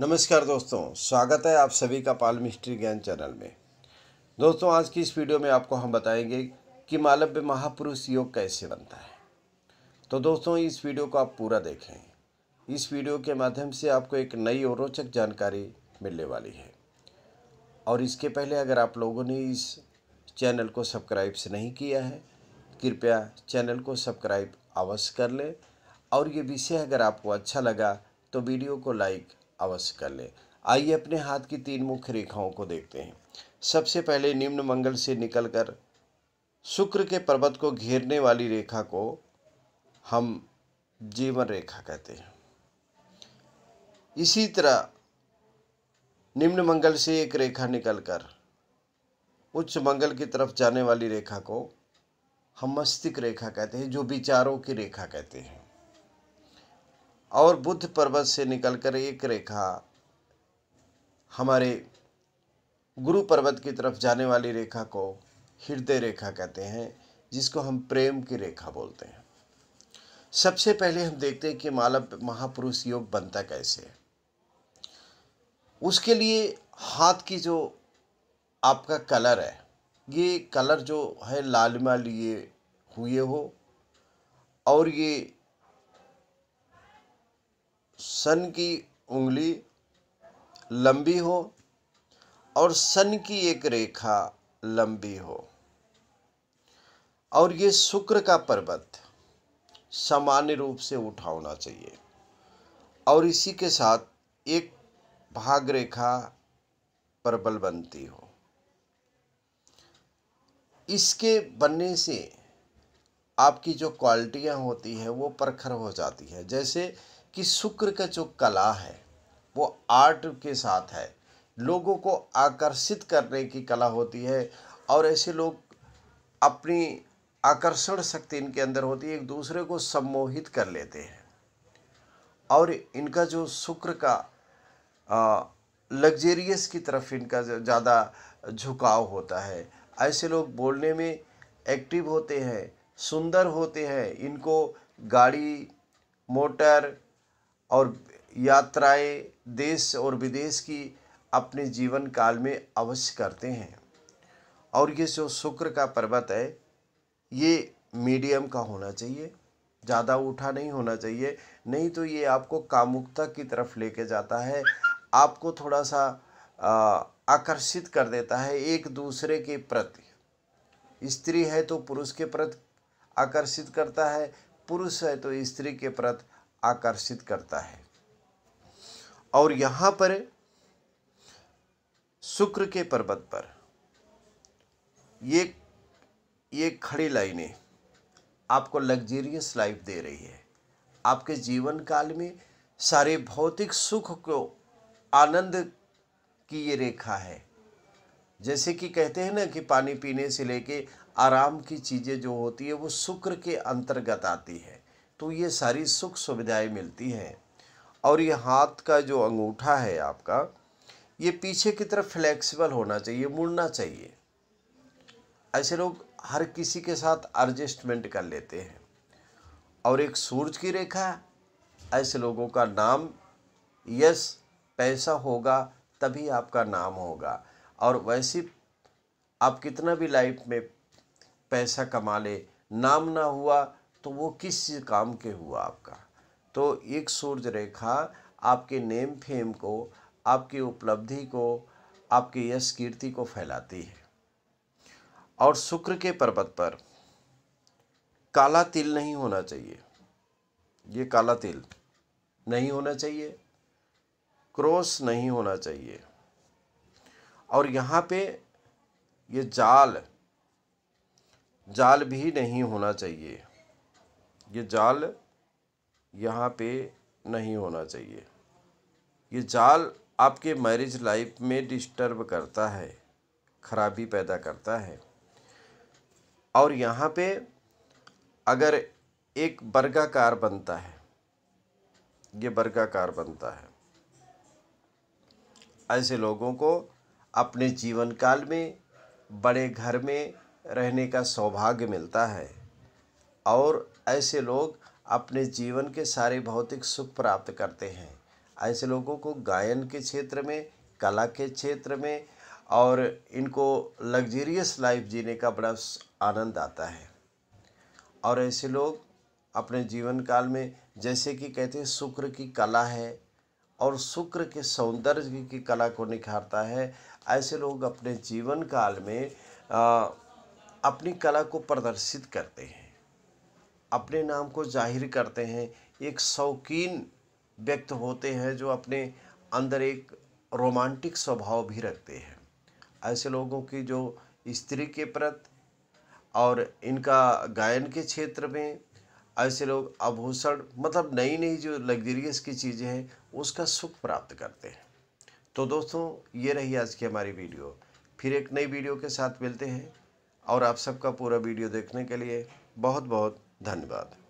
नमस्कार दोस्तों स्वागत है आप सभी का पाल मिस्ट्री ज्ञान चैनल में दोस्तों आज की इस वीडियो में आपको हम बताएंगे कि मालव्य महापुरुष योग कैसे बनता है तो दोस्तों इस वीडियो को आप पूरा देखें इस वीडियो के माध्यम से आपको एक नई और रोचक जानकारी मिलने वाली है और इसके पहले अगर आप लोगों ने इस चैनल को सब्सक्राइब से नहीं किया है कृपया चैनल को सब्सक्राइब अवश्य कर लें और ये विषय अगर आपको अच्छा लगा तो वीडियो को लाइक अवश्य कर लें आइए अपने हाथ की तीन मुख्य रेखाओं को देखते हैं सबसे पहले निम्न मंगल से निकलकर शुक्र के पर्वत को घेरने वाली रेखा को हम जीवन रेखा कहते हैं इसी तरह निम्न मंगल से एक रेखा निकलकर उच्च मंगल की तरफ जाने वाली रेखा को हम मस्तिष्क रेखा कहते हैं जो विचारों की रेखा कहते हैं और बुद्ध पर्वत से निकलकर एक रेखा हमारे गुरु पर्वत की तरफ जाने वाली रेखा को हृदय रेखा कहते हैं जिसको हम प्रेम की रेखा बोलते हैं सबसे पहले हम देखते हैं कि मालव महापुरुष योग बनता कैसे है उसके लिए हाथ की जो आपका कलर है ये कलर जो है लालिमा लिए हुए हो और ये सन की उंगली लंबी हो और सन की एक रेखा लंबी हो और ये शुक्र का पर्वत सामान्य रूप से उठा होना चाहिए और इसी के साथ एक भाग रेखा प्रबल बनती हो इसके बनने से आपकी जो क्वालिटियाँ होती हैं वो प्रखर हो जाती है जैसे कि शुक्र का जो कला है वो आर्ट के साथ है लोगों को आकर्षित करने की कला होती है और ऐसे लोग अपनी आकर्षण शक्ति इनके अंदर होती है एक दूसरे को सम्मोहित कर लेते हैं और इनका जो शुक्र का लग्जेरियस की तरफ इनका ज़्यादा झुकाव होता है ऐसे लोग बोलने में एक्टिव होते हैं सुंदर होते हैं इनको गाड़ी मोटर और यात्राएं देश और विदेश की अपने जीवन काल में अवश्य करते हैं और ये जो शुक्र का पर्वत है ये मीडियम का होना चाहिए ज़्यादा उठा नहीं होना चाहिए नहीं तो ये आपको कामुकता की तरफ लेके जाता है आपको थोड़ा सा आकर्षित कर देता है एक दूसरे के प्रति स्त्री है तो पुरुष के प्रति आकर्षित करता है पुरुष है तो स्त्री के प्रति आकर्षित करता है और यहाँ पर शुक्र के पर्वत पर ये ये खड़ी लाइनें आपको लग्जरियस लाइफ दे रही है आपके जीवन काल में सारे भौतिक सुख को आनंद की ये रेखा है जैसे कि कहते हैं ना कि पानी पीने से लेके आराम की चीज़ें जो होती है वो शुक्र के अंतर्गत आती है तो ये सारी सुख सुविधाएं मिलती हैं और ये हाथ का जो अंगूठा है आपका ये पीछे की तरफ फ्लेक्सिबल होना चाहिए मुड़ना चाहिए ऐसे लोग हर किसी के साथ एडजस्टमेंट कर लेते हैं और एक सूरज की रेखा ऐसे लोगों का नाम यस पैसा होगा तभी आपका नाम होगा और वैसे आप कितना भी लाइफ में पैसा कमा ले नाम ना हुआ तो वो किस काम के हुआ आपका तो एक सूर्य रेखा आपके नेम फेम को आपकी उपलब्धि को आपके यश कीर्ति को फैलाती है और शुक्र के पर्वत पर काला तिल नहीं होना चाहिए ये काला तिल नहीं होना चाहिए क्रॉस नहीं होना चाहिए और यहाँ पे ये जाल जाल भी नहीं होना चाहिए ये जाल यहाँ पे नहीं होना चाहिए ये जाल आपके मैरिज लाइफ में डिस्टर्ब करता है खराबी पैदा करता है और यहाँ पे अगर एक बर्गाकार बनता है ये बर्गाकार बनता है ऐसे लोगों को अपने जीवन काल में बड़े घर में रहने का सौभाग्य मिलता है और ऐसे लोग अपने जीवन के सारे भौतिक सुख प्राप्त करते हैं ऐसे लोगों को गायन के क्षेत्र में कला के क्षेत्र में और इनको लग्जरियस लाइफ जीने का बड़ा आनंद आता है और ऐसे लोग अपने जीवन काल में जैसे कि कहते हैं शुक्र की कला है और शुक्र के सौंदर्य की कला को निखारता है ऐसे लोग अपने जीवन काल में आ, अपनी कला को प्रदर्शित करते हैं अपने नाम को जाहिर करते हैं एक शौकीन व्यक्त होते हैं जो अपने अंदर एक रोमांटिक स्वभाव भी रखते हैं ऐसे लोगों की जो स्त्री के प्रति और इनका गायन के क्षेत्र में ऐसे लोग आभूषण मतलब नई नई जो लग्जरियस की चीज़ें हैं उसका सुख प्राप्त करते हैं तो दोस्तों ये रही आज की हमारी वीडियो फिर एक नई वीडियो के साथ मिलते हैं और आप सबका पूरा वीडियो देखने के लिए बहुत बहुत धन्यवाद